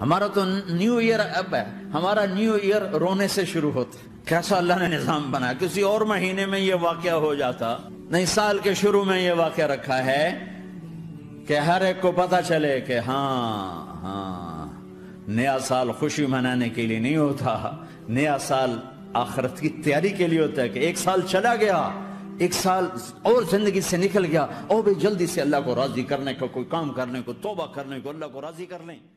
हमारा तो new year अब है हमारा न्यू ईयर रोने से शुरू होता है कैसा अल्लाह ने निज़ाम बनाया किसी और महीने में यह वाक़ हो जाता नहीं साल के शुरू में यह वाक्य रखा है कि हर एक को पता चले कि हाँ हाँ नया साल खुशी मनाने के लिए नहीं होता नया साल आखरत की तैयारी के लिए होता है कि एक साल चला गया एक साल और जिंदगी से निकल गया और भी जल्दी से अल्लाह को राजी करने को, कोई काम करने को तोबा करने को अल्लाह को राजी कर लें